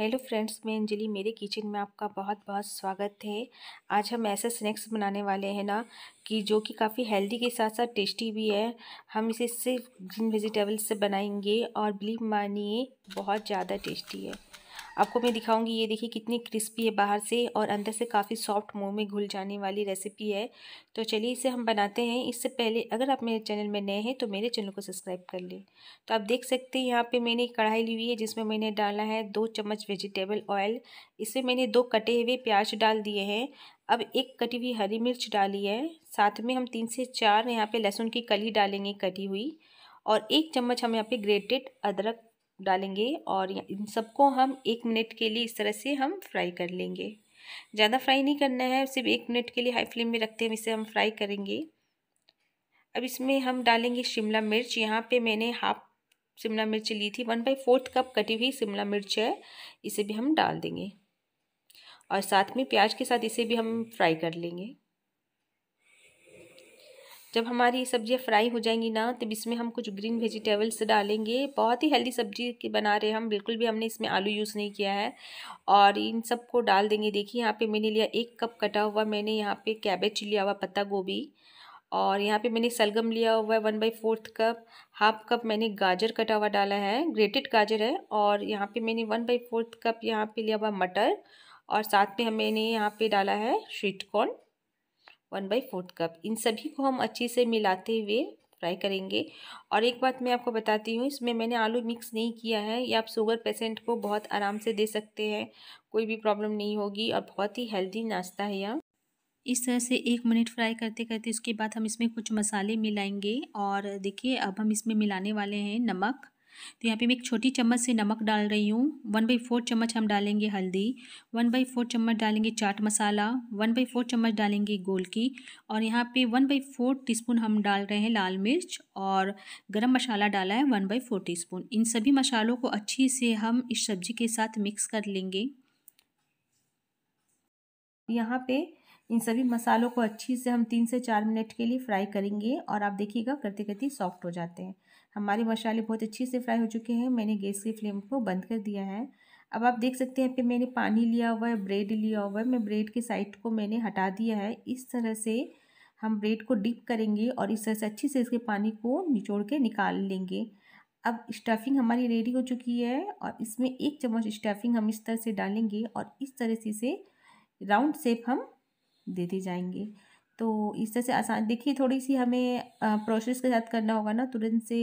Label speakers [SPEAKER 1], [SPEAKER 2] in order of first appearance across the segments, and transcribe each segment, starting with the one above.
[SPEAKER 1] Hello friends मैं अंजलि मेरे kitchen में आपका बहुत बहुत स्वागत है आज हम ऐसे स्नैक्स बनाने वाले हैं ना कि जो कि काफ़ी हेल्दी के साथ साथ टेस्टी भी है हम इसे सिर्फ ग्रीन वेजिटेबल्स से बनाएंगे और बिलीव मानिए बहुत ज़्यादा टेस्टी है आपको मैं दिखाऊंगी ये देखिए कितनी क्रिस्पी है बाहर से और अंदर से काफ़ी सॉफ्ट मुंह में घुल जाने वाली रेसिपी है तो चलिए इसे हम बनाते हैं इससे पहले अगर आप मेरे चैनल में नए हैं तो मेरे चैनल को सब्सक्राइब कर लें तो आप देख सकते हैं यहाँ पर मैंने कढ़ाई ली हुई है जिसमें मैंने डाला है दो चम्मच वेजिटेबल ऑयल इसमें मैंने दो कटे हुए प्याज डाल दिए हैं अब एक कटी हुई हरी मिर्च डाली है साथ में हम तीन से चार यहाँ पे लहसुन की कली डालेंगे कटी हुई और एक चम्मच हम यहाँ पे ग्रेटेड अदरक डालेंगे और इन हाँ। सबको हम एक मिनट के लिए इस तरह से हम फ्राई कर लेंगे ज़्यादा फ्राई नहीं करना है सिर्फ एक मिनट के लिए हाई फ्लेम में रखते हैं इसे हम फ्राई करेंगे अब इसमें हम डालेंगे शिमला मिर्च यहाँ पे मैंने हाफ शिमला मिर्च ली थी वन बाई फोर्थ कप कटी हुई शिमला मिर्च है इसे भी हम डाल देंगे और साथ में प्याज के साथ इसे भी हम फ्राई कर लेंगे जब हमारी सब्जियाँ फ्राई हो जाएंगी ना तब इसमें हम कुछ ग्रीन वेजिटेबल्स डालेंगे बहुत ही हेल्दी सब्जी के बना रहे हम बिल्कुल भी हमने इसमें आलू यूज़ नहीं किया है और इन सब को डाल देंगे देखिए यहाँ पे मैंने लिया एक कप कटा हुआ मैंने यहाँ पे कैबेज लिया हुआ पत्ता गोभी और यहाँ पे मैंने सलगम लिया हुआ है one by fourth cup half cup मैंने गाजर कटा हुआ डाला है ग्रेटेड गाजर है और यहाँ पे मैंने वन बाई फोर्थ कप यहाँ पे लिया हुआ मटर और साथ में मैंने यहाँ पे डाला है sweet corn one by fourth cup इन सभी को हम अच्छे से मिलाते हुए फ्राई करेंगे और एक बात मैं आपको बताती हूँ इसमें मैंने आलू मिक्स नहीं किया है ये आप शुगर पेशेंट को बहुत आराम से दे सकते हैं कोई भी प्रॉब्लम नहीं होगी और बहुत ही हेल्दी नाश्ता है यह इस तरह से एक मिनट फ्राई करते करते उसके बाद हम इसमें कुछ मसाले मिलाएंगे और देखिए अब हम इसमें मिलाने वाले हैं नमक तो यहाँ पे मैं एक छोटी चम्मच से नमक डाल रही हूँ वन बाई फोर चम्मच हम डालेंगे हल्दी वन बाई फोर चम्मच डालेंगे चाट मसाला वन बाई फोर चम्मच डालेंगे गोल की और यहाँ पे वन बाई फोर टी हम डाल रहे हैं लाल मिर्च और गरम मसाला डाला है वन बाई फोर टी इन सभी मसालों को अच्छे से हम इस सब्जी के साथ मिक्स कर लेंगे यहाँ पे इन सभी मसालों को अच्छी से हम तीन से चार मिनट के लिए फ्राई करेंगे और आप देखिएगा करते करते सॉफ्ट हो जाते हैं हमारे मसाले बहुत अच्छे से फ्राई हो चुके हैं मैंने गैस की फ्लेम को बंद कर दिया है अब आप देख सकते हैं कि मैंने पानी लिया हुआ है ब्रेड लिया हुआ है मैं ब्रेड के साइड को मैंने हटा दिया है इस तरह से हम ब्रेड को डिप करेंगे और इस तरह से अच्छे से इसके पानी को निचोड़ के निकाल लेंगे अब स्टफिंग हमारी रेडी हो चुकी है और इसमें एक चम्मच स्टफिंग हम इस तरह से डालेंगे और इस तरह से इसे राउंड शेप हम देते जाएंगे तो इस तरह से आसान देखिए थोड़ी सी हमें प्रोसेस के साथ करना होगा ना तुरंत से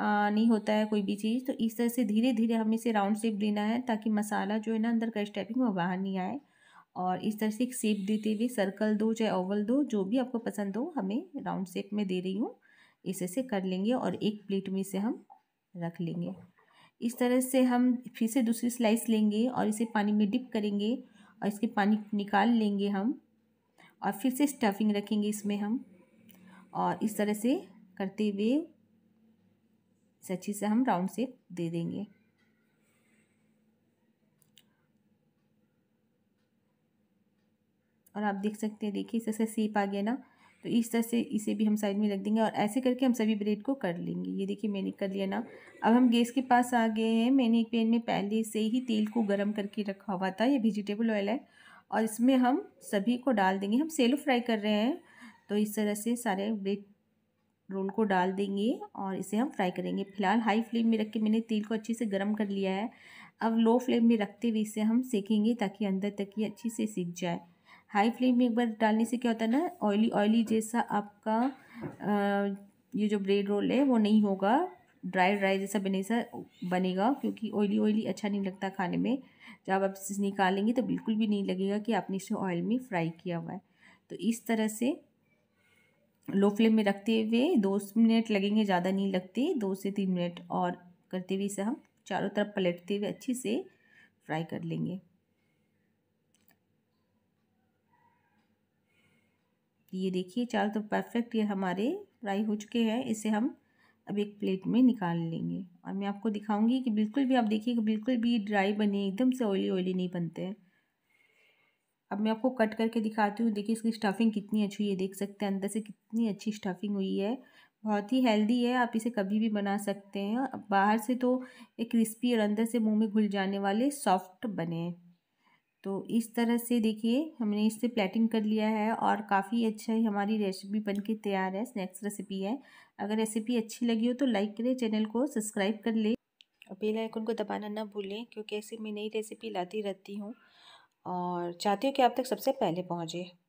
[SPEAKER 1] नहीं होता है कोई भी चीज़ तो इस तरह से धीरे धीरे हमें इसे राउंड शेप देना है ताकि मसाला जो है ना अंदर का स्टेपिंग वो बाहर नहीं आए और इस तरह से एक शेप देते हुए सर्कल दो चाहे ओवल दो जो भी आपको पसंद हो हमें राउंड शेप में दे रही हूँ इसे से कर लेंगे और एक प्लेट में इसे हम रख लेंगे इस तरह से हम फिर से दूसरी स्लाइस लेंगे और इसे पानी में डिप करेंगे और इसके पानी निकाल लेंगे हम और फिर से स्टफिंग रखेंगे इसमें हम और इस तरह से करते हुए अच्छे से हम राउंड शेप दे देंगे और आप देख सकते हैं देखिए इस तरह से सेप आ गया ना तो इस तरह से इसे भी हम साइड में रख देंगे और ऐसे करके हम सभी ब्रेड को कर लेंगे ये देखिए मैंने कर लिया ना अब हम गैस के पास आ गए हैं मैंने एक पैन में पहले से ही तेल को गर्म करके रखा हुआ था ये वेजिटेबल ऑयल है और इसमें हम सभी को डाल देंगे हम सेलो फ्राई कर रहे हैं तो इस तरह से सारे ब्रेड रोल को डाल देंगे और इसे हम फ्राई करेंगे फिलहाल हाई फ्लेम में रख के मैंने तेल को अच्छे से गर्म कर लिया है अब लो फ्लेम में रखते हुए इसे हम सेकेंगे ताकि अंदर तक ये अच्छे से सीख जाए हाई फ्लेम में एक बार डालने से क्या होता है ना ऑयली ऑयली जैसा आपका आ, ये जो ब्रेड रोल है वो नहीं होगा ड्राई ड्राई जैसा बने सा बनेगा क्योंकि ऑयली ऑयली अच्छा नहीं लगता खाने में जब आप इसे निकालेंगे तो बिल्कुल भी नहीं लगेगा कि आपने इसे ऑयल में फ्राई किया हुआ है तो इस तरह से लो फ्लेम में रखते हुए दो मिनट लगेंगे ज़्यादा नहीं लगते दो से तीन मिनट और करते हुए इसे हम चारों तरफ पलटते हुए अच्छे से फ्राई कर लेंगे ये देखिए चारों तरफ परफेक्ट ये हमारे फ्राई हो चुके हैं इसे हम अब एक प्लेट में निकाल लेंगे और मैं आपको दिखाऊंगी कि बिल्कुल भी आप देखिए बिल्कुल भी ड्राई बने एकदम से ऑयली ऑयली नहीं बनते हैं अब मैं आपको कट करके दिखाती हूँ देखिए इसकी स्टफिंग कितनी अच्छी हुई है देख सकते हैं अंदर से कितनी अच्छी स्टफिंग हुई है बहुत ही हेल्दी है आप इसे कभी भी बना सकते हैं अब बाहर से तो एक क्रिस्पी और अंदर से मुँह में घुल जाने वाले सॉफ्ट बने हैं तो इस तरह से देखिए हमने इससे प्लेटिंग कर लिया है और काफ़ी अच्छा ही हमारी रेसिपी बन के तैयार है स्नैक्स रेसिपी है अगर रेसिपी अच्छी लगी हो तो लाइक करें चैनल को सब्सक्राइब कर लें और बेल आइकन को दबाना ना भूलें क्योंकि ऐसे मैं नई रेसिपी लाती रहती हूँ और चाहती हूँ कि आप तक सबसे पहले पहुँचे